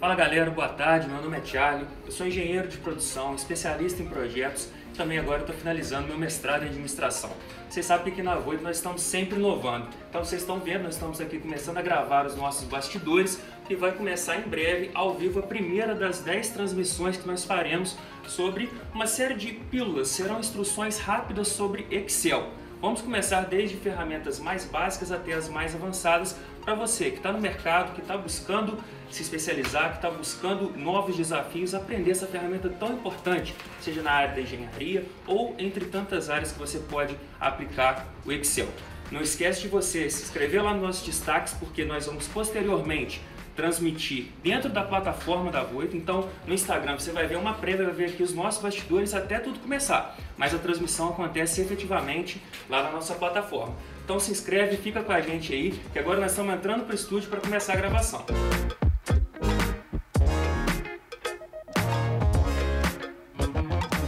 Fala galera, boa tarde. Meu nome é Thiago, eu sou engenheiro de produção, especialista em projetos e também agora estou finalizando meu mestrado em administração. Vocês sabem que aqui na Void nós estamos sempre inovando, então vocês estão vendo, nós estamos aqui começando a gravar os nossos bastidores e vai começar em breve, ao vivo, a primeira das 10 transmissões que nós faremos sobre uma série de pílulas, serão instruções rápidas sobre Excel. Vamos começar desde ferramentas mais básicas até as mais avançadas para você que está no mercado, que está buscando se especializar, que está buscando novos desafios, aprender essa ferramenta tão importante, seja na área da engenharia ou entre tantas áreas que você pode aplicar o Excel. Não esquece de você se inscrever lá nos nossos destaques, porque nós vamos posteriormente transmitir dentro da plataforma da Voito. Então, no Instagram você vai ver uma prévia, vai ver aqui os nossos bastidores até tudo começar. Mas a transmissão acontece efetivamente lá na nossa plataforma. Então se inscreve, e fica com a gente aí, que agora nós estamos entrando para o estúdio para começar a gravação.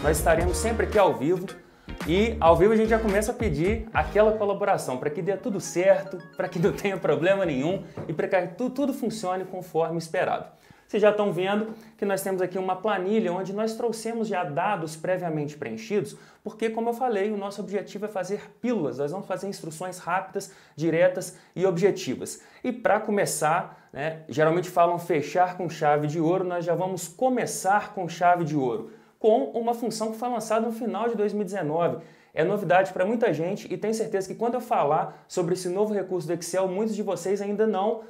Nós estaremos sempre aqui ao vivo e ao vivo a gente já começa a pedir aquela colaboração para que dê tudo certo, para que não tenha problema nenhum e para que tudo funcione conforme esperado. Vocês já estão vendo que nós temos aqui uma planilha onde nós trouxemos já dados previamente preenchidos, porque, como eu falei, o nosso objetivo é fazer pílulas, nós vamos fazer instruções rápidas, diretas e objetivas. E para começar, né, geralmente falam fechar com chave de ouro, nós já vamos começar com chave de ouro, com uma função que foi lançada no final de 2019. É novidade para muita gente e tenho certeza que quando eu falar sobre esse novo recurso do Excel, muitos de vocês ainda não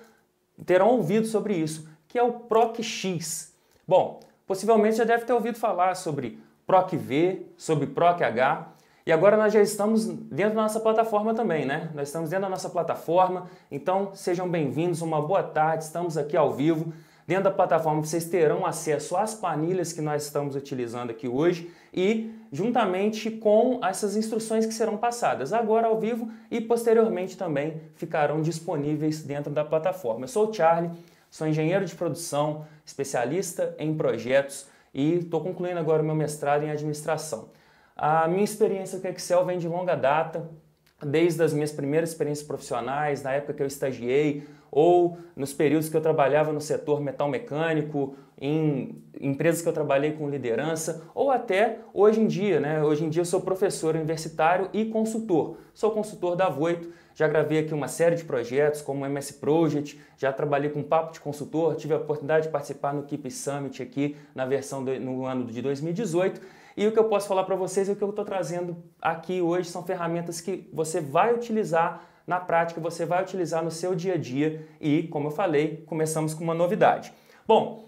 terão ouvido sobre isso que é o PROC-X. Bom, possivelmente já deve ter ouvido falar sobre PROC-V, sobre PROC-H, e agora nós já estamos dentro da nossa plataforma também, né? Nós estamos dentro da nossa plataforma, então sejam bem-vindos, uma boa tarde, estamos aqui ao vivo. Dentro da plataforma vocês terão acesso às planilhas que nós estamos utilizando aqui hoje e juntamente com essas instruções que serão passadas agora ao vivo e posteriormente também ficarão disponíveis dentro da plataforma. Eu sou o Charlie, Sou engenheiro de produção, especialista em projetos e estou concluindo agora o meu mestrado em administração. A minha experiência com Excel vem de longa data, desde as minhas primeiras experiências profissionais, na época que eu estagiei, ou nos períodos que eu trabalhava no setor metal mecânico, em empresas que eu trabalhei com liderança, ou até hoje em dia, né? Hoje em dia eu sou professor universitário e consultor. Sou consultor da Voito já gravei aqui uma série de projetos, como o MS Project, já trabalhei com Papo de Consultor, tive a oportunidade de participar no Keep Summit aqui na versão do, no ano de 2018. E o que eu posso falar para vocês e é o que eu estou trazendo aqui hoje são ferramentas que você vai utilizar na prática, você vai utilizar no seu dia a dia e, como eu falei, começamos com uma novidade. Bom,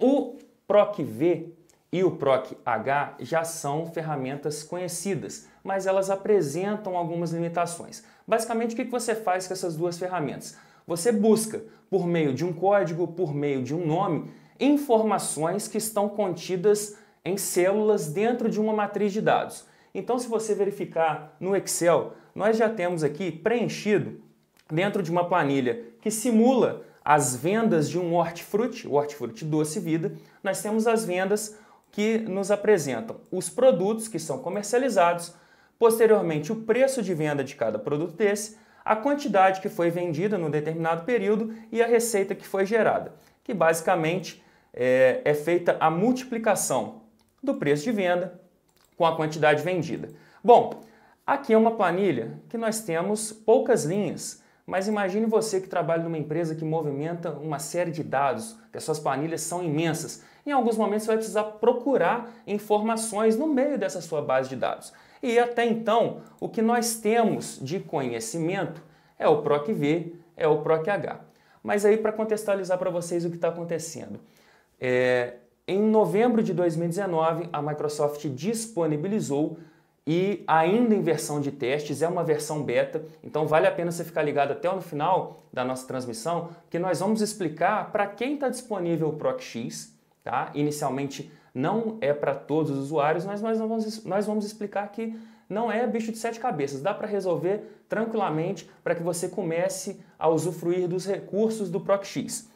o PROC-V e o PROC-H já são ferramentas conhecidas, mas elas apresentam algumas limitações. Basicamente, o que você faz com essas duas ferramentas? Você busca, por meio de um código, por meio de um nome, informações que estão contidas em células dentro de uma matriz de dados. Então, se você verificar no Excel, nós já temos aqui preenchido dentro de uma planilha que simula as vendas de um hortifruti, o hortifruti doce vida, nós temos as vendas que nos apresentam os produtos que são comercializados, posteriormente o preço de venda de cada produto desse, a quantidade que foi vendida no determinado período e a receita que foi gerada, que basicamente é, é feita a multiplicação do preço de venda com a quantidade vendida. Bom, aqui é uma planilha que nós temos poucas linhas, mas imagine você que trabalha numa empresa que movimenta uma série de dados, que as suas planilhas são imensas. Em alguns momentos você vai precisar procurar informações no meio dessa sua base de dados. E até então, o que nós temos de conhecimento é o PROC-V, é o PROC-H. Mas aí, para contextualizar para vocês o que está acontecendo. É, em novembro de 2019, a Microsoft disponibilizou e ainda em versão de testes, é uma versão beta, então vale a pena você ficar ligado até no final da nossa transmissão, que nós vamos explicar para quem está disponível o PROC-X, Tá? Inicialmente não é para todos os usuários, mas nós vamos, nós vamos explicar que não é bicho de sete cabeças. Dá para resolver tranquilamente para que você comece a usufruir dos recursos do ProcX.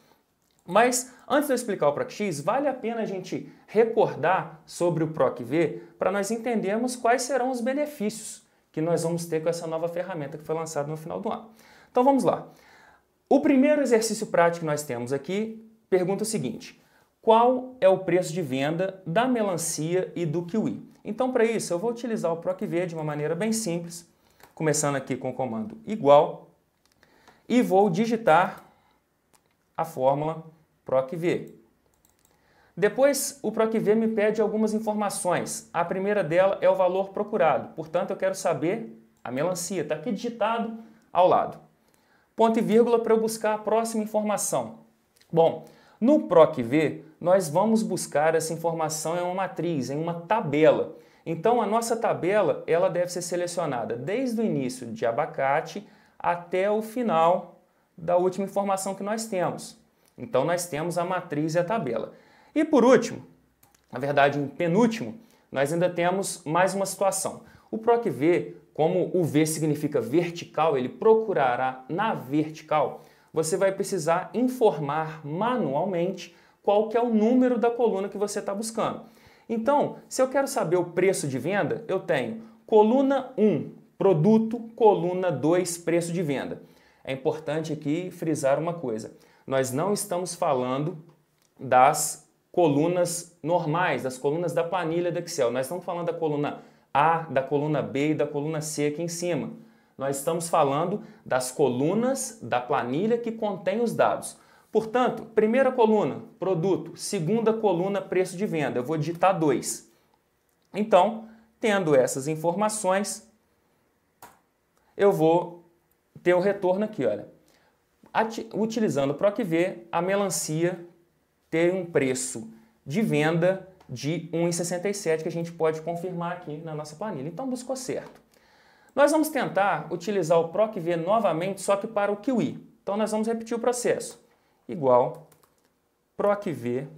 Mas antes de eu explicar o ProcX, vale a pena a gente recordar sobre o ProcV para nós entendermos quais serão os benefícios que nós vamos ter com essa nova ferramenta que foi lançada no final do ano. Então vamos lá. O primeiro exercício prático que nós temos aqui pergunta o seguinte: qual é o preço de venda da melancia e do kiwi. Então, para isso, eu vou utilizar o PROCV de uma maneira bem simples, começando aqui com o comando igual, e vou digitar a fórmula PROCV. Depois, o PROCV me pede algumas informações. A primeira dela é o valor procurado, portanto, eu quero saber a melancia. Está aqui digitado ao lado. Ponto e vírgula para eu buscar a próxima informação. Bom, no PROCV, nós vamos buscar essa informação em uma matriz, em uma tabela. Então a nossa tabela ela deve ser selecionada desde o início de abacate até o final da última informação que nós temos. Então nós temos a matriz e a tabela. E por último, na verdade em penúltimo, nós ainda temos mais uma situação. O PROC-V, como o V significa vertical, ele procurará na vertical, você vai precisar informar manualmente qual que é o número da coluna que você está buscando. Então, se eu quero saber o preço de venda, eu tenho coluna 1, produto, coluna 2, preço de venda. É importante aqui frisar uma coisa. Nós não estamos falando das colunas normais, das colunas da planilha do Excel. Nós estamos falando da coluna A, da coluna B e da coluna C aqui em cima. Nós estamos falando das colunas da planilha que contém os dados. Portanto, primeira coluna, produto, segunda coluna, preço de venda. Eu vou digitar 2. Então, tendo essas informações, eu vou ter o retorno aqui, olha. utilizando o PROCV, a melancia tem um preço de venda de 1,67 que a gente pode confirmar aqui na nossa planilha. Então, buscou certo. Nós vamos tentar utilizar o PROCV novamente, só que para o Kiwi. Então, nós vamos repetir o processo igual PROC-V.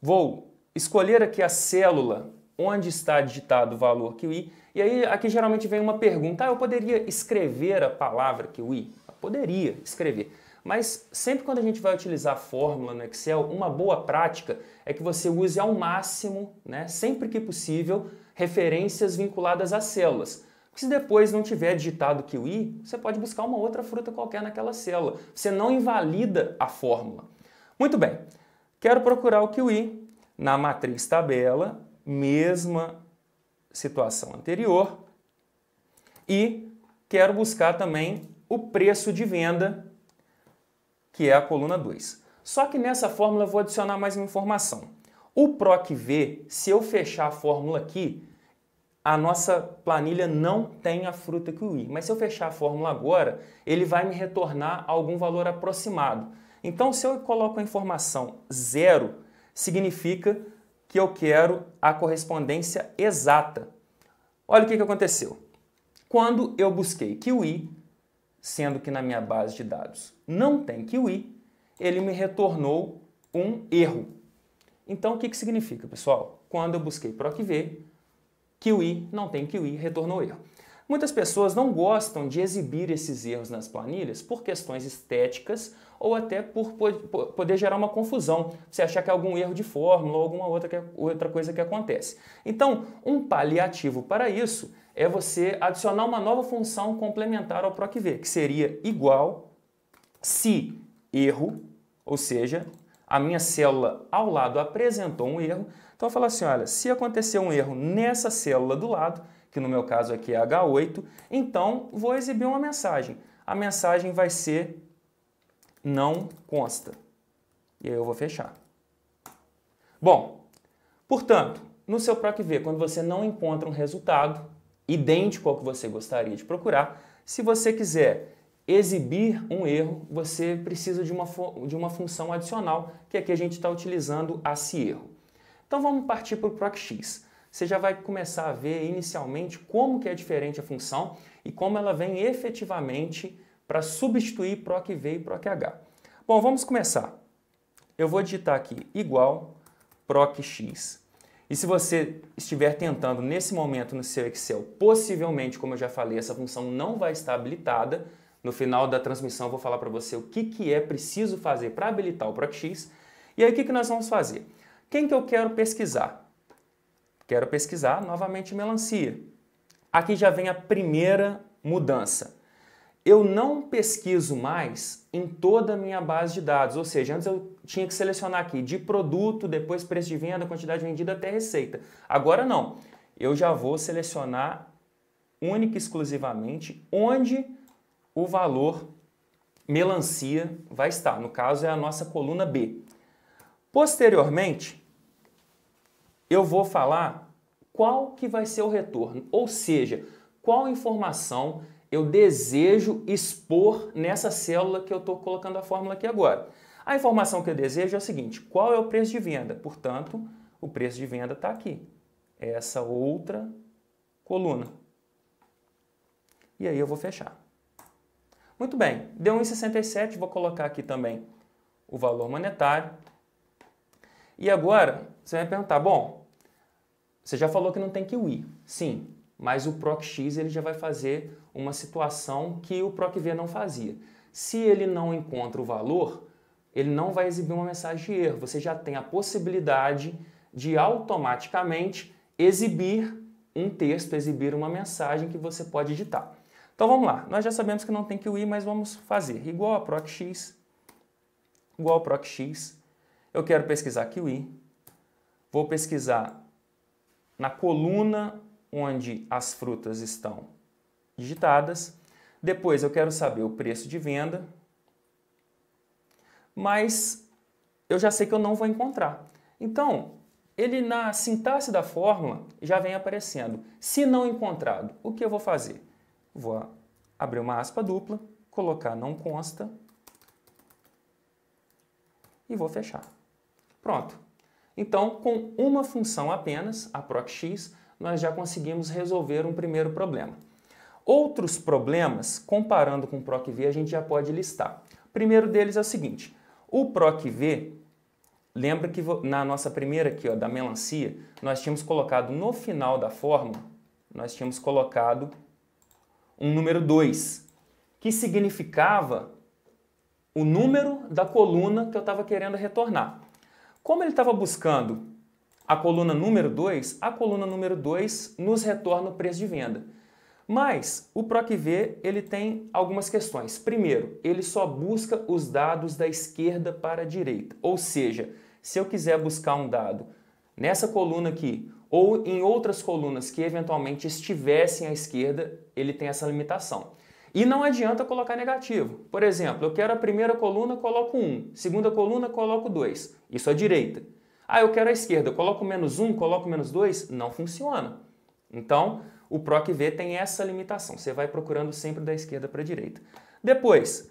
Vou escolher aqui a célula onde está digitado o valor QI. E aí aqui geralmente vem uma pergunta, ah, eu poderia escrever a palavra QI? i poderia escrever. Mas sempre quando a gente vai utilizar a fórmula no Excel, uma boa prática é que você use ao máximo, né, sempre que possível, referências vinculadas às células se depois não tiver digitado kiwi, você pode buscar uma outra fruta qualquer naquela célula. Você não invalida a fórmula. Muito bem, quero procurar o kiwi. Na matriz tabela, mesma situação anterior. E quero buscar também o preço de venda, que é a coluna 2. Só que nessa fórmula eu vou adicionar mais uma informação. O PROC V, se eu fechar a fórmula aqui, a nossa planilha não tem a fruta kiwi. Mas se eu fechar a fórmula agora, ele vai me retornar algum valor aproximado. Então, se eu coloco a informação zero, significa que eu quero a correspondência exata. Olha o que, que aconteceu. Quando eu busquei kiwi, sendo que na minha base de dados não tem kiwi, ele me retornou um erro. Então, o que, que significa, pessoal? Quando eu busquei PROCV, QI não tem QI, retornou erro. Muitas pessoas não gostam de exibir esses erros nas planilhas por questões estéticas ou até por poder gerar uma confusão, se achar que é algum erro de fórmula ou alguma outra, que, outra coisa que acontece. Então, um paliativo para isso é você adicionar uma nova função complementar ao PROCV, que seria igual se erro, ou seja, a minha célula ao lado apresentou um erro, então eu falo assim, olha, se acontecer um erro nessa célula do lado, que no meu caso aqui é H8, então vou exibir uma mensagem. A mensagem vai ser não consta. E aí eu vou fechar. Bom, portanto, no seu PROC V, quando você não encontra um resultado idêntico ao que você gostaria de procurar, se você quiser exibir um erro, você precisa de uma, de uma função adicional, que aqui é a gente está utilizando a se erro. Então vamos partir para o PROCX. Você já vai começar a ver inicialmente como que é diferente a função e como ela vem efetivamente para substituir PROCV e PROCH. Bom, vamos começar. Eu vou digitar aqui igual PROCX. E se você estiver tentando nesse momento no seu Excel, possivelmente, como eu já falei, essa função não vai estar habilitada. No final da transmissão eu vou falar para você o que, que é preciso fazer para habilitar o PROCX. E aí o que, que nós vamos fazer? Quem que eu quero pesquisar? Quero pesquisar novamente melancia. Aqui já vem a primeira mudança. Eu não pesquiso mais em toda a minha base de dados, ou seja, antes eu tinha que selecionar aqui de produto, depois preço de venda, quantidade vendida até receita. Agora não. Eu já vou selecionar única e exclusivamente onde o valor melancia vai estar. No caso, é a nossa coluna B. Posteriormente, eu vou falar qual que vai ser o retorno, ou seja, qual informação eu desejo expor nessa célula que eu estou colocando a fórmula aqui agora. A informação que eu desejo é a seguinte, qual é o preço de venda? Portanto, o preço de venda está aqui, essa outra coluna. E aí eu vou fechar. Muito bem, deu 1,67, vou colocar aqui também o valor monetário. E agora, você vai perguntar, bom, você já falou que não tem kiwi. Sim, mas o PROC-X ele já vai fazer uma situação que o PROC-V não fazia. Se ele não encontra o valor, ele não vai exibir uma mensagem de erro. Você já tem a possibilidade de automaticamente exibir um texto, exibir uma mensagem que você pode editar. Então vamos lá, nós já sabemos que não tem que ir, mas vamos fazer igual a PROC X, igual a PROC X, eu quero pesquisar kiwi. Vou pesquisar na coluna onde as frutas estão digitadas. Depois eu quero saber o preço de venda. Mas eu já sei que eu não vou encontrar. Então, ele na sintaxe da fórmula já vem aparecendo. Se não encontrado, o que eu vou fazer? Vou abrir uma aspa dupla, colocar não consta e vou fechar. Pronto. Então, com uma função apenas, a proc_x, nós já conseguimos resolver um primeiro problema. Outros problemas, comparando com o PROC-V, a gente já pode listar. O primeiro deles é o seguinte, o PROC-V, lembra que na nossa primeira aqui, ó, da melancia, nós tínhamos colocado no final da fórmula, nós tínhamos colocado um número 2, que significava o número da coluna que eu estava querendo retornar. Como ele estava buscando a coluna número 2, a coluna número 2 nos retorna o preço de venda. Mas o PROCV ele tem algumas questões. Primeiro, ele só busca os dados da esquerda para a direita. Ou seja, se eu quiser buscar um dado nessa coluna aqui ou em outras colunas que eventualmente estivessem à esquerda, ele tem essa limitação. E não adianta colocar negativo. Por exemplo, eu quero a primeira coluna, coloco 1. Segunda coluna, coloco 2. Isso à direita. Ah, eu quero a esquerda, coloco menos 1, coloco menos 2. Não funciona. Então, o PROC V tem essa limitação. Você vai procurando sempre da esquerda para a direita. Depois,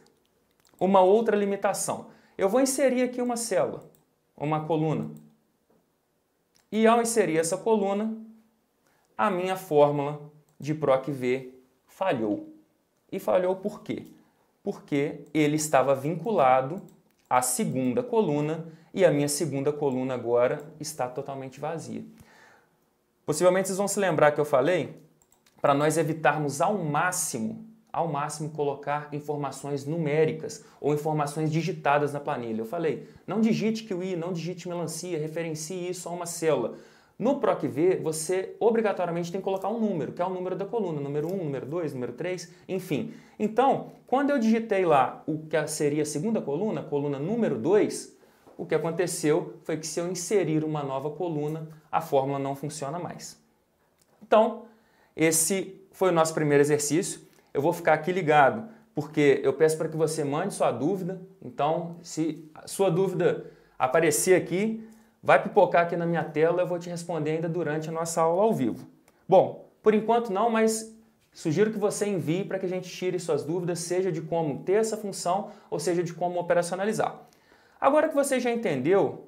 uma outra limitação. Eu vou inserir aqui uma célula, uma coluna. E ao inserir essa coluna, a minha fórmula de PROC V falhou. E falhou por quê? Porque ele estava vinculado à segunda coluna e a minha segunda coluna agora está totalmente vazia. Possivelmente vocês vão se lembrar que eu falei para nós evitarmos ao máximo, ao máximo colocar informações numéricas ou informações digitadas na planilha. Eu falei, não digite kiwi, não digite melancia, referencie isso a uma célula. No PROCV, v você obrigatoriamente tem que colocar um número, que é o número da coluna, número 1, número 2, número 3, enfim. Então, quando eu digitei lá o que seria a segunda coluna, coluna número 2, o que aconteceu foi que se eu inserir uma nova coluna, a fórmula não funciona mais. Então, esse foi o nosso primeiro exercício. Eu vou ficar aqui ligado, porque eu peço para que você mande sua dúvida. Então, se a sua dúvida aparecer aqui, Vai pipocar aqui na minha tela, eu vou te responder ainda durante a nossa aula ao vivo. Bom, por enquanto não, mas sugiro que você envie para que a gente tire suas dúvidas, seja de como ter essa função ou seja de como operacionalizar. Agora que você já entendeu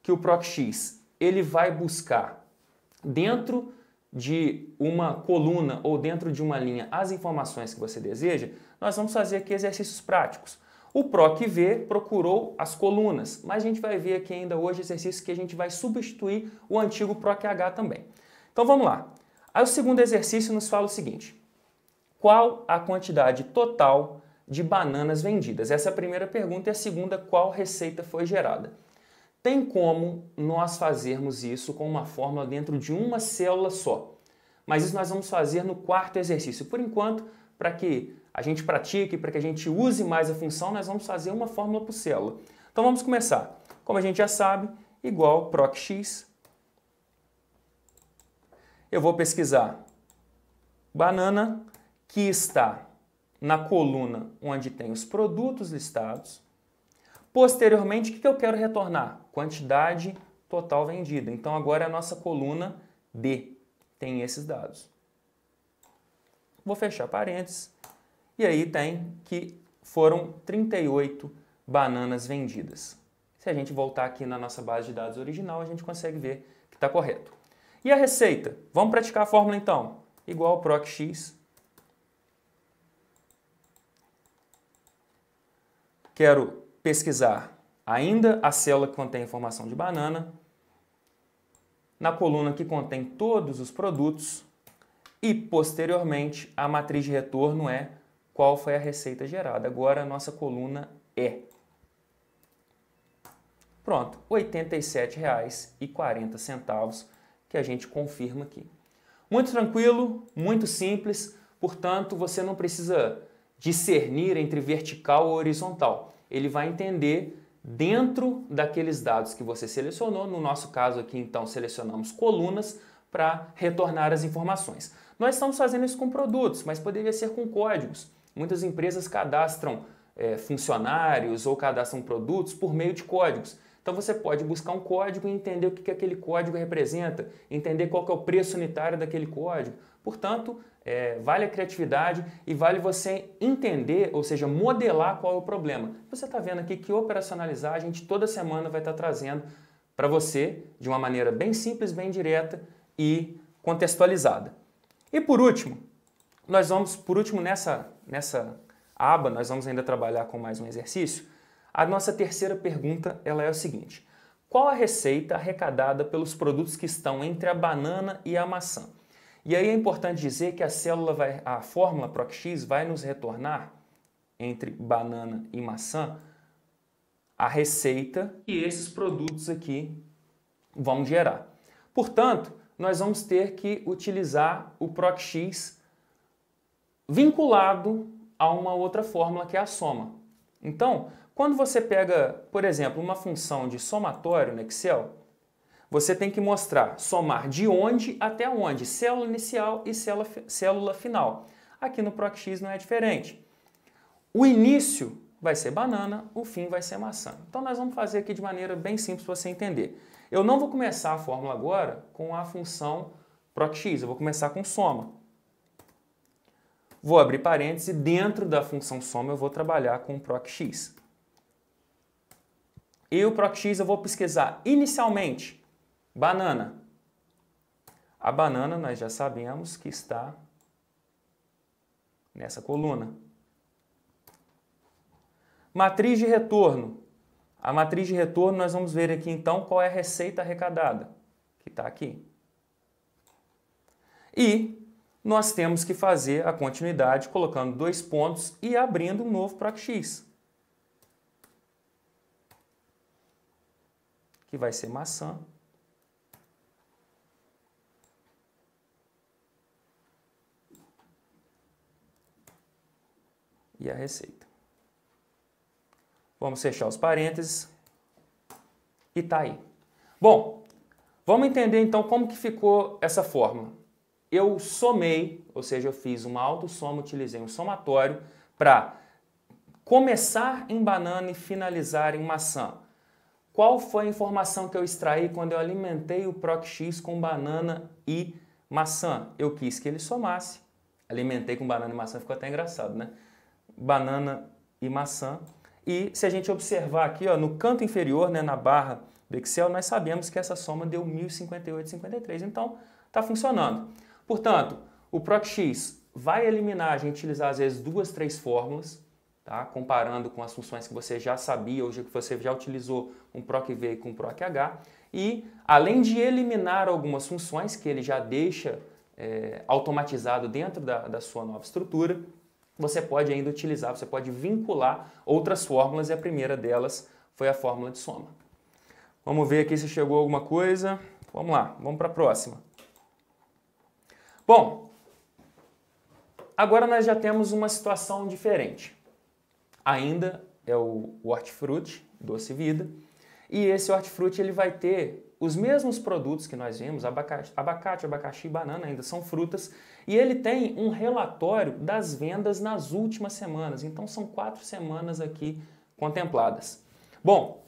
que o PROCX ele vai buscar dentro de uma coluna ou dentro de uma linha as informações que você deseja, nós vamos fazer aqui exercícios práticos. O PROC V procurou as colunas, mas a gente vai ver aqui ainda hoje exercício que a gente vai substituir o antigo PROC H também. Então vamos lá. Aí o segundo exercício nos fala o seguinte: qual a quantidade total de bananas vendidas? Essa é a primeira pergunta e a segunda, qual receita foi gerada? Tem como nós fazermos isso com uma fórmula dentro de uma célula só. Mas isso nós vamos fazer no quarto exercício. Por enquanto, para que a gente pratique, para que a gente use mais a função, nós vamos fazer uma fórmula por célula. Então vamos começar. Como a gente já sabe, igual procx. Eu vou pesquisar banana, que está na coluna onde tem os produtos listados. Posteriormente, o que eu quero retornar? Quantidade total vendida. Então agora é a nossa coluna D tem esses dados. Vou fechar parênteses e aí tem que foram 38 bananas vendidas. Se a gente voltar aqui na nossa base de dados original, a gente consegue ver que está correto. E a receita? Vamos praticar a fórmula então. Igual proc x. Quero pesquisar ainda a célula que contém a informação de banana. Na coluna que contém todos os produtos. E, posteriormente, a matriz de retorno é qual foi a receita gerada. Agora a nossa coluna é. Pronto, R$ 87,40 que a gente confirma aqui. Muito tranquilo, muito simples, portanto você não precisa discernir entre vertical ou horizontal. Ele vai entender dentro daqueles dados que você selecionou. No nosso caso aqui, então, selecionamos colunas para retornar as informações. Nós estamos fazendo isso com produtos, mas poderia ser com códigos. Muitas empresas cadastram é, funcionários ou cadastram produtos por meio de códigos. Então você pode buscar um código e entender o que, que aquele código representa, entender qual é o preço unitário daquele código. Portanto, é, vale a criatividade e vale você entender, ou seja, modelar qual é o problema. Você está vendo aqui que operacionalizar a gente toda semana vai estar tá trazendo para você de uma maneira bem simples, bem direta e contextualizada. E por último, nós vamos, por último, nessa, nessa aba, nós vamos ainda trabalhar com mais um exercício. A nossa terceira pergunta ela é a seguinte: qual a receita arrecadada pelos produtos que estão entre a banana e a maçã? E aí é importante dizer que a célula vai, a fórmula PROCX vai nos retornar entre banana e maçã a receita que esses produtos aqui vão gerar. Portanto, nós vamos ter que utilizar o PROCX vinculado a uma outra fórmula que é a soma. Então, quando você pega, por exemplo, uma função de somatório no Excel, você tem que mostrar somar de onde até onde, célula inicial e célula, célula final. Aqui no PROCX não é diferente. O início vai ser banana, o fim vai ser maçã. Então nós vamos fazer aqui de maneira bem simples para você entender. Eu não vou começar a fórmula agora com a função PROCX, eu vou começar com soma. Vou abrir parênteses e dentro da função soma eu vou trabalhar com o procx. E o procx eu vou pesquisar inicialmente banana. A banana nós já sabemos que está nessa coluna. Matriz de retorno. A matriz de retorno nós vamos ver aqui então qual é a receita arrecadada, que está aqui. E nós temos que fazer a continuidade colocando dois pontos e abrindo um novo x Que vai ser maçã. E a receita. Vamos fechar os parênteses. E tá aí. Bom, vamos entender então como que ficou essa fórmula eu somei, ou seja, eu fiz uma autossoma, utilizei um somatório para começar em banana e finalizar em maçã. Qual foi a informação que eu extraí quando eu alimentei o PROC-X com banana e maçã? Eu quis que ele somasse. Alimentei com banana e maçã, ficou até engraçado, né? Banana e maçã. E se a gente observar aqui, ó, no canto inferior, né, na barra do Excel, nós sabemos que essa soma deu 1.058,53. Então, está funcionando. Portanto, o PROTX vai eliminar, a gente utilizar às vezes duas, três fórmulas, tá? comparando com as funções que você já sabia ou que você já utilizou um PROC-V com um PROC-H. E, além de eliminar algumas funções que ele já deixa é, automatizado dentro da, da sua nova estrutura, você pode ainda utilizar, você pode vincular outras fórmulas e a primeira delas foi a fórmula de soma. Vamos ver aqui se chegou alguma coisa. Vamos lá, vamos para a próxima. Bom, agora nós já temos uma situação diferente. Ainda é o hortifruti, doce vida, e esse hortifruti ele vai ter os mesmos produtos que nós vimos, abacate, abacate, abacaxi e banana ainda são frutas, e ele tem um relatório das vendas nas últimas semanas. Então são quatro semanas aqui contempladas. Bom,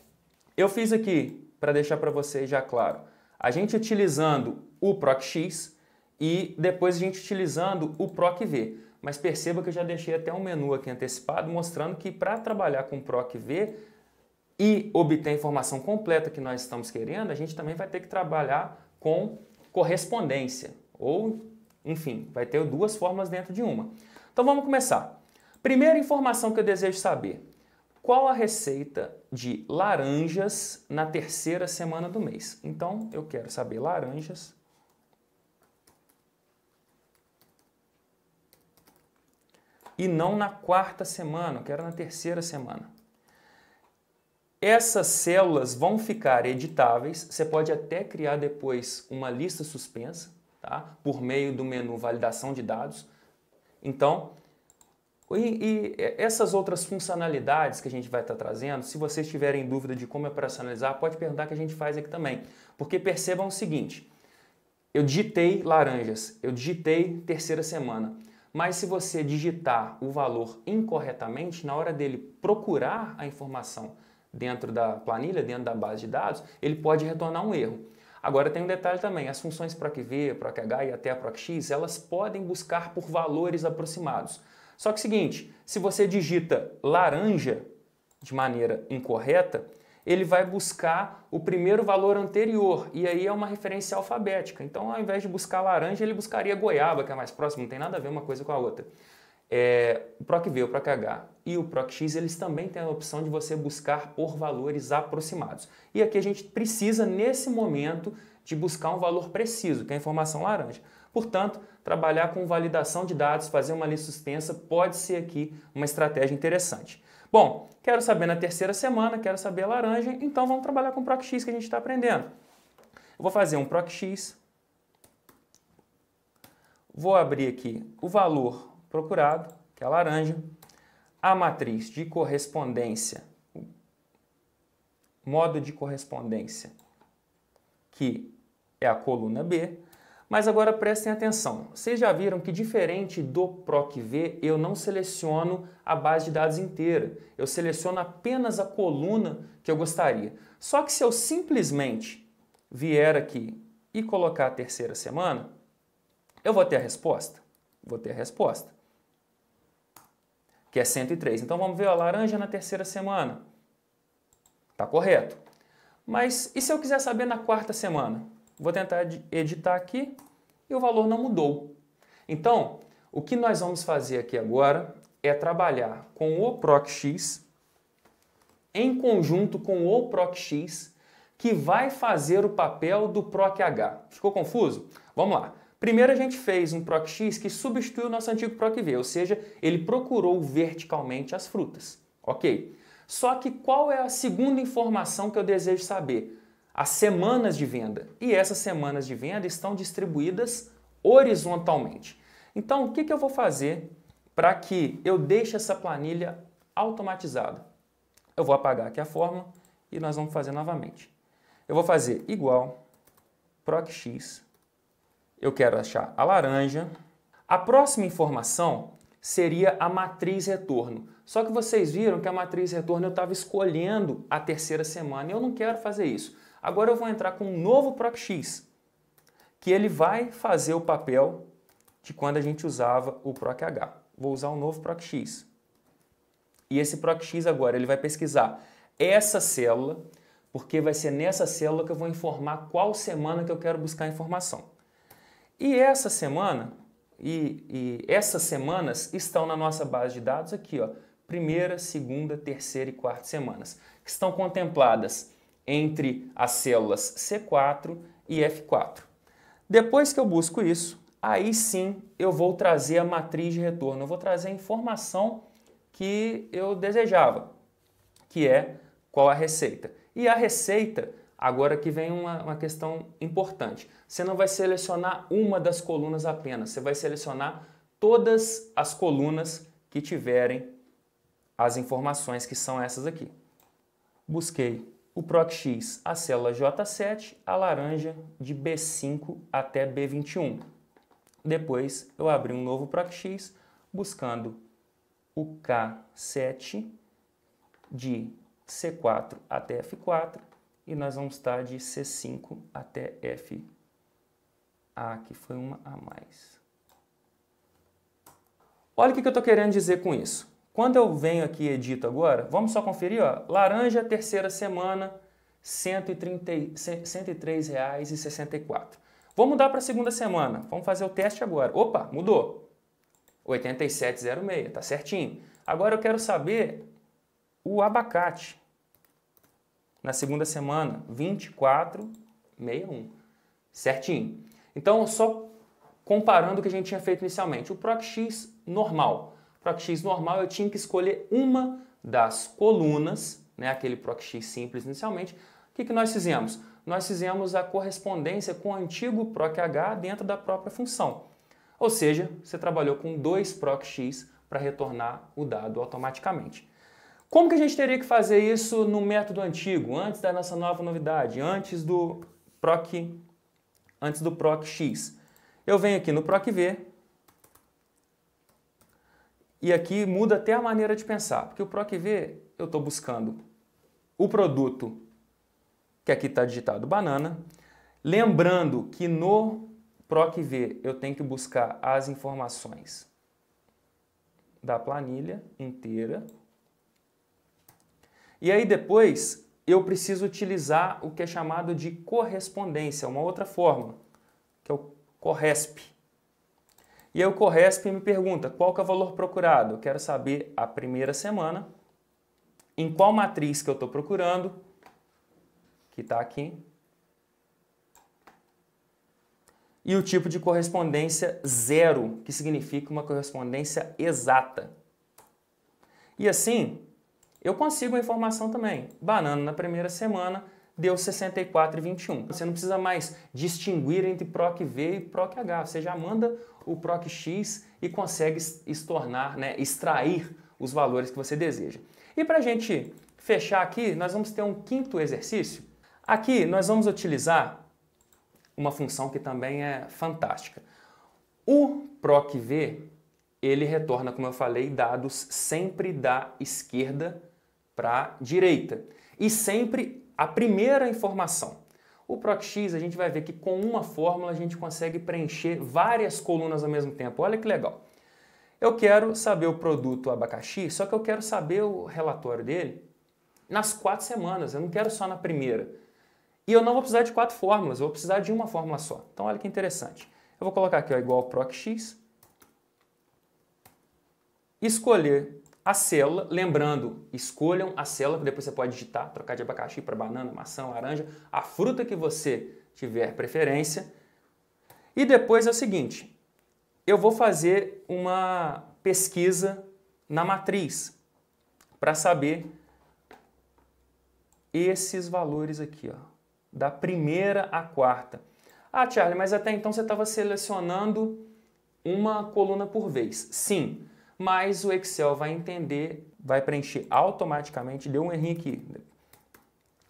eu fiz aqui, para deixar para vocês já claro, a gente utilizando o PROCX, e depois a gente utilizando o PROC-V. Mas perceba que eu já deixei até um menu aqui antecipado mostrando que para trabalhar com PROC-V e obter a informação completa que nós estamos querendo, a gente também vai ter que trabalhar com correspondência ou, enfim, vai ter duas formas dentro de uma. Então vamos começar. Primeira informação que eu desejo saber: qual a receita de laranjas na terceira semana do mês? Então eu quero saber laranjas e não na quarta semana, que era na terceira semana. Essas células vão ficar editáveis, você pode até criar depois uma lista suspensa, tá? por meio do menu validação de dados. Então, e, e, essas outras funcionalidades que a gente vai estar trazendo, se vocês tiverem dúvida de como operacionalizar, pode perguntar que a gente faz aqui também. Porque percebam o seguinte, eu digitei laranjas, eu digitei terceira semana. Mas se você digitar o valor incorretamente, na hora dele procurar a informação dentro da planilha, dentro da base de dados, ele pode retornar um erro. Agora tem um detalhe também, as funções PROCV, PROCH e até PROCX, elas podem buscar por valores aproximados. Só que é o seguinte, se você digita laranja de maneira incorreta, ele vai buscar o primeiro valor anterior, e aí é uma referência alfabética. Então, ao invés de buscar laranja, ele buscaria goiaba, que é mais próximo, não tem nada a ver uma coisa com a outra. É, o PROC-V, o PROC-H e o PROC-X, eles também têm a opção de você buscar por valores aproximados. E aqui a gente precisa, nesse momento, de buscar um valor preciso, que é a informação laranja. Portanto, trabalhar com validação de dados, fazer uma lista suspensa, pode ser aqui uma estratégia interessante. Bom, Quero saber na terceira semana, quero saber a laranja, então vamos trabalhar com o PROC-X que a gente está aprendendo. Eu vou fazer um PROC-X, vou abrir aqui o valor procurado, que é a laranja, a matriz de correspondência, modo de correspondência, que é a coluna B, mas agora prestem atenção. Vocês já viram que diferente do PROC-V, eu não seleciono a base de dados inteira. Eu seleciono apenas a coluna que eu gostaria. Só que se eu simplesmente vier aqui e colocar a terceira semana, eu vou ter a resposta. Vou ter a resposta. Que é 103. Então vamos ver a laranja na terceira semana. Está correto. Mas e se eu quiser saber na quarta semana? Vou tentar editar aqui e o valor não mudou. Então, o que nós vamos fazer aqui agora é trabalhar com o PROCX em conjunto com o PROCX que vai fazer o papel do PROCH. Ficou confuso? Vamos lá. Primeiro a gente fez um PROCX que substituiu o nosso antigo PROCV, ou seja, ele procurou verticalmente as frutas. Ok. Só que qual é a segunda informação que eu desejo saber? as semanas de venda. E essas semanas de venda estão distribuídas horizontalmente. Então, o que, que eu vou fazer para que eu deixe essa planilha automatizada? Eu vou apagar aqui a fórmula e nós vamos fazer novamente. Eu vou fazer igual procx, eu quero achar a laranja. A próxima informação seria a matriz retorno. Só que vocês viram que a matriz retorno eu estava escolhendo a terceira semana e eu não quero fazer isso. Agora eu vou entrar com um novo PROC-X, que ele vai fazer o papel de quando a gente usava o PROC-H. Vou usar um novo PROC-X. E esse PROC-X agora ele vai pesquisar essa célula, porque vai ser nessa célula que eu vou informar qual semana que eu quero buscar a informação. E essa semana, e, e essas semanas estão na nossa base de dados aqui, ó, primeira, segunda, terceira e quarta semanas, que estão contempladas entre as células C4 e F4. Depois que eu busco isso, aí sim eu vou trazer a matriz de retorno, eu vou trazer a informação que eu desejava, que é qual a receita. E a receita, agora que vem uma, uma questão importante, você não vai selecionar uma das colunas apenas, você vai selecionar todas as colunas que tiverem as informações que são essas aqui. Busquei o PROC-X, a célula J7, a laranja de B5 até B21. Depois eu abri um novo PROC-X buscando o K7 de C4 até F4 e nós vamos estar de C5 até F. Ah, aqui foi uma a mais. Olha o que eu estou querendo dizer com isso. Quando eu venho aqui e edito agora, vamos só conferir, ó, laranja, terceira semana, R$ 103,64. Vou mudar para a segunda semana. Vamos fazer o teste agora. Opa, mudou. 87,06, tá certinho. Agora eu quero saber o abacate. Na segunda semana, 24,61. Certinho. Então, só comparando o que a gente tinha feito inicialmente. O PROC normal. PROC X normal, eu tinha que escolher uma das colunas, né, aquele PROC X simples inicialmente. O que, que nós fizemos? Nós fizemos a correspondência com o antigo PROC H dentro da própria função. Ou seja, você trabalhou com dois PROC X para retornar o dado automaticamente. Como que a gente teria que fazer isso no método antigo, antes da nossa nova novidade, antes do PROC, antes do PROC X? Eu venho aqui no PROC V, e aqui muda até a maneira de pensar, porque o PROCV eu estou buscando o produto, que aqui está digitado banana, lembrando que no PROCV eu tenho que buscar as informações da planilha inteira. E aí depois eu preciso utilizar o que é chamado de correspondência, uma outra forma, que é o CORRESP. E aí o Corresp me pergunta qual é o valor procurado. Eu quero saber a primeira semana, em qual matriz que eu estou procurando, que está aqui, e o tipo de correspondência zero, que significa uma correspondência exata. E assim, eu consigo a informação também. Banana na primeira semana, deu 64,21. Você não precisa mais distinguir entre PROC-V e PROC-H, você já manda o PROC-X e consegue estornar, né, extrair os valores que você deseja. E para a gente fechar aqui, nós vamos ter um quinto exercício. Aqui nós vamos utilizar uma função que também é fantástica. O PROC-V, ele retorna, como eu falei, dados sempre da esquerda para a direita e sempre a primeira informação. O PROTX, a gente vai ver que com uma fórmula a gente consegue preencher várias colunas ao mesmo tempo. Olha que legal. Eu quero saber o produto abacaxi, só que eu quero saber o relatório dele nas quatro semanas, eu não quero só na primeira. E eu não vou precisar de quatro fórmulas, eu vou precisar de uma fórmula só. Então olha que interessante. Eu vou colocar aqui ó, igual PROCX, escolher a célula, lembrando, escolham a célula que depois você pode digitar, trocar de abacaxi para banana, maçã, laranja, a fruta que você tiver preferência. E depois é o seguinte, eu vou fazer uma pesquisa na matriz para saber esses valores aqui, ó, da primeira à quarta. Ah, Charlie, mas até então você estava selecionando uma coluna por vez. Sim, mas o Excel vai entender, vai preencher automaticamente, deu um errinho aqui,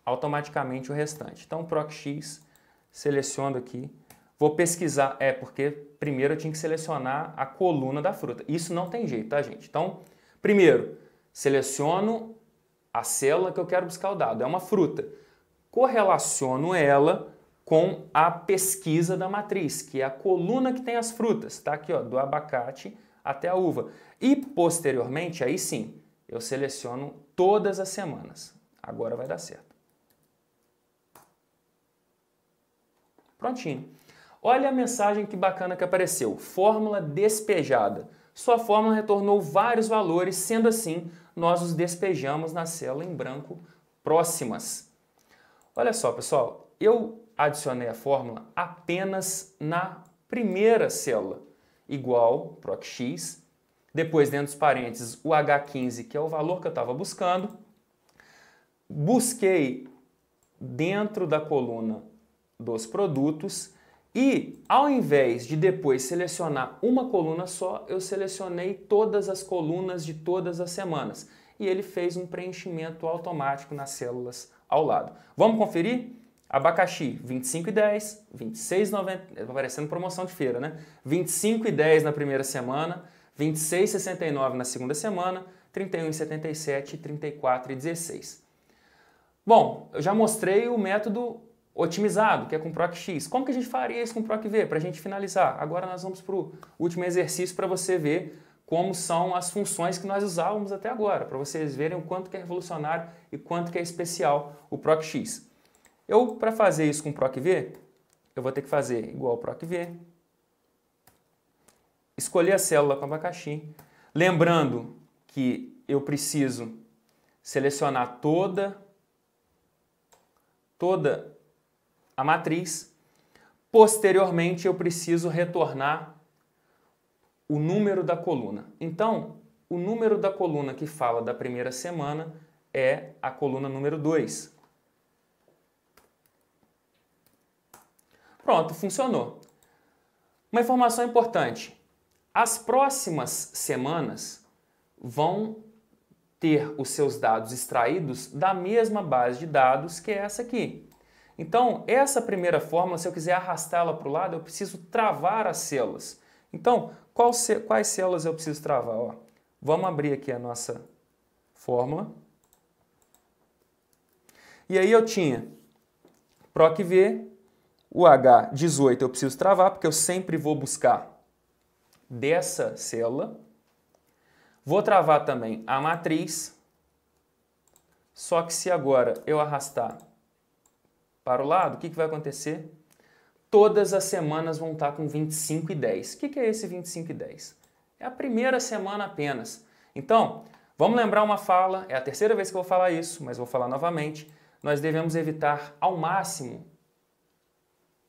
automaticamente o restante. Então, PROCX, seleciono aqui, vou pesquisar, é porque primeiro eu tinha que selecionar a coluna da fruta. Isso não tem jeito, tá gente? Então, primeiro, seleciono a célula que eu quero buscar o dado, é uma fruta. Correlaciono ela com a pesquisa da matriz, que é a coluna que tem as frutas. Está aqui, ó, do abacate até a uva. E posteriormente, aí sim, eu seleciono todas as semanas. Agora vai dar certo. Prontinho. Olha a mensagem que bacana que apareceu. Fórmula despejada. Sua fórmula retornou vários valores, sendo assim, nós os despejamos na célula em branco próximas. Olha só, pessoal, eu adicionei a fórmula apenas na primeira célula igual procx. Depois, dentro dos parênteses, o H15, que é o valor que eu estava buscando. Busquei dentro da coluna dos produtos e, ao invés de depois selecionar uma coluna só, eu selecionei todas as colunas de todas as semanas. E ele fez um preenchimento automático nas células ao lado. Vamos conferir? Abacaxi, 25,10, 26,90, aparecendo promoção de feira, né? 25,10 na primeira semana, 26,69 na segunda semana, 31,77, 34,16. Bom, eu já mostrei o método otimizado, que é com PROC X. Como que a gente faria isso com PROC V? Para a gente finalizar, agora nós vamos para o último exercício para você ver como são as funções que nós usávamos até agora, para vocês verem o quanto que é revolucionário e quanto que é especial o PROC X. Eu, para fazer isso com PROC-V, eu vou ter que fazer igual PROC-V, escolher a célula com abacaxi, lembrando que eu preciso selecionar toda, toda a matriz, posteriormente eu preciso retornar o número da coluna. Então, o número da coluna que fala da primeira semana é a coluna número 2, Pronto, funcionou. Uma informação importante: as próximas semanas vão ter os seus dados extraídos da mesma base de dados que é essa aqui. Então, essa primeira fórmula, se eu quiser arrastá-la para o lado, eu preciso travar as células. Então, quais células eu preciso travar? Ó, vamos abrir aqui a nossa fórmula. E aí eu tinha PROC V, o H18 eu preciso travar, porque eu sempre vou buscar dessa célula. Vou travar também a matriz, só que se agora eu arrastar para o lado, o que, que vai acontecer? Todas as semanas vão estar com 25 e 10. O que, que é esse 25 e 10? É a primeira semana apenas. Então, vamos lembrar uma fala, é a terceira vez que eu vou falar isso, mas vou falar novamente. Nós devemos evitar ao máximo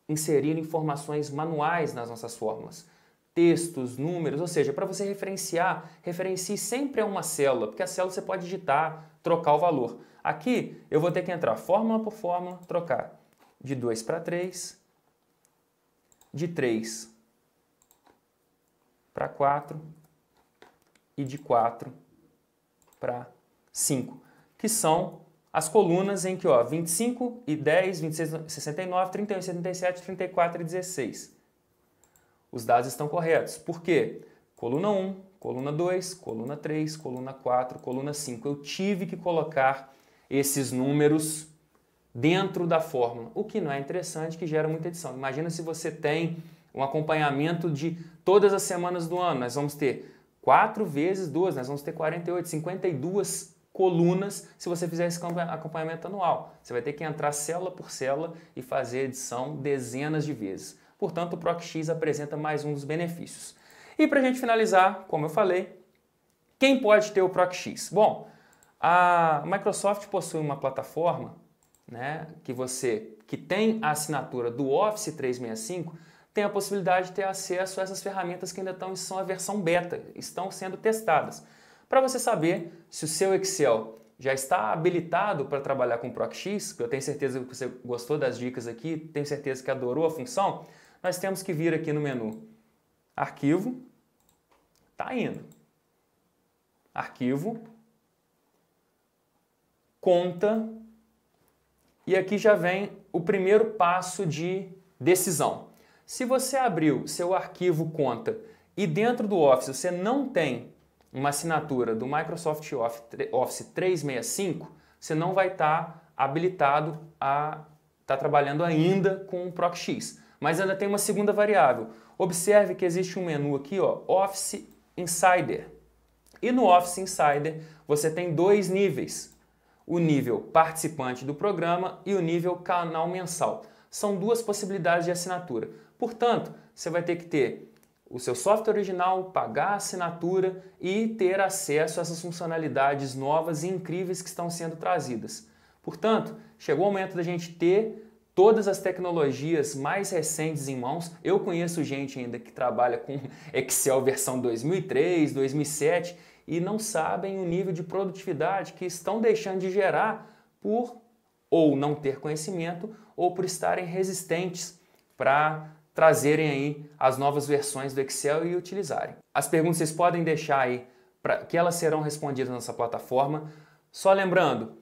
inserir informações manuais nas nossas fórmulas. Textos, números, ou seja, para você referenciar, referencie sempre a uma célula, porque a célula você pode digitar, trocar o valor. Aqui eu vou ter que entrar fórmula por fórmula, trocar de 2 para 3, de 3 para 4 e de 4 para 5, que são as colunas em que ó, 25 e 10, 26, 69, 31 77, 34 e 16. Os dados estão corretos. Por quê? Coluna 1, coluna 2, coluna 3, coluna 4, coluna 5. Eu tive que colocar esses números dentro da fórmula, o que não é interessante, que gera muita edição. Imagina se você tem um acompanhamento de todas as semanas do ano. Nós vamos ter 4 vezes 2, nós vamos ter 48, 52 colunas se você fizer esse acompanhamento anual. Você vai ter que entrar célula por célula e fazer edição dezenas de vezes. Portanto, o PROCX apresenta mais um dos benefícios. E para a gente finalizar, como eu falei, quem pode ter o PROCX? Bom, a Microsoft possui uma plataforma né, que você que tem a assinatura do Office 365 tem a possibilidade de ter acesso a essas ferramentas que ainda estão, são a versão beta, estão sendo testadas para você saber se o seu Excel já está habilitado para trabalhar com ProcX, que eu tenho certeza que você gostou das dicas aqui, tenho certeza que adorou a função, nós temos que vir aqui no menu Arquivo, tá indo. Arquivo, Conta, e aqui já vem o primeiro passo de decisão. Se você abriu seu arquivo conta e dentro do Office você não tem uma assinatura do Microsoft Office 365, você não vai estar tá habilitado a estar tá trabalhando ainda com o ProcX. Mas ainda tem uma segunda variável. Observe que existe um menu aqui, ó, Office Insider. E no Office Insider você tem dois níveis: o nível participante do programa e o nível canal mensal. São duas possibilidades de assinatura. Portanto, você vai ter que ter o seu software original, pagar a assinatura e ter acesso a essas funcionalidades novas e incríveis que estão sendo trazidas. Portanto, chegou o momento da gente ter todas as tecnologias mais recentes em mãos. Eu conheço gente ainda que trabalha com Excel versão 2003, 2007 e não sabem o nível de produtividade que estão deixando de gerar por ou não ter conhecimento ou por estarem resistentes para trazerem aí as novas versões do Excel e utilizarem. As perguntas vocês podem deixar aí para que elas serão respondidas nessa plataforma. Só lembrando,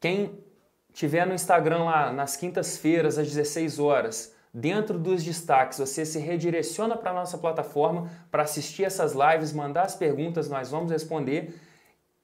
quem tiver no Instagram lá nas quintas-feiras às 16 horas, dentro dos destaques, você se redireciona para a nossa plataforma para assistir essas lives, mandar as perguntas, nós vamos responder.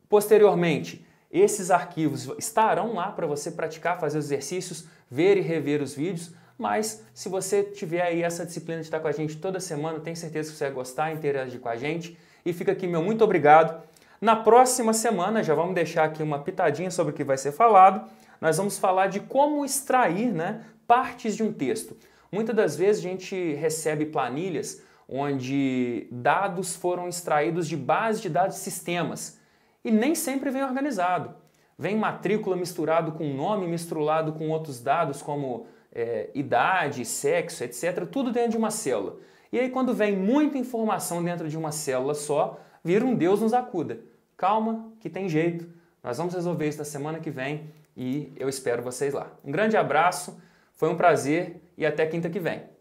Posteriormente, esses arquivos estarão lá para você praticar, fazer exercícios, ver e rever os vídeos. Mas se você tiver aí essa disciplina de estar com a gente toda semana, tenho certeza que você vai gostar, interagir com a gente. E fica aqui meu muito obrigado. Na próxima semana, já vamos deixar aqui uma pitadinha sobre o que vai ser falado. Nós vamos falar de como extrair né, partes de um texto. Muitas das vezes a gente recebe planilhas onde dados foram extraídos de base de dados de sistemas e nem sempre vem organizado. Vem matrícula misturado com nome, misturado com outros dados como é, idade, sexo, etc., tudo dentro de uma célula. E aí, quando vem muita informação dentro de uma célula só, vira um Deus nos acuda. Calma, que tem jeito. Nós vamos resolver isso na semana que vem e eu espero vocês lá. Um grande abraço, foi um prazer e até quinta que vem.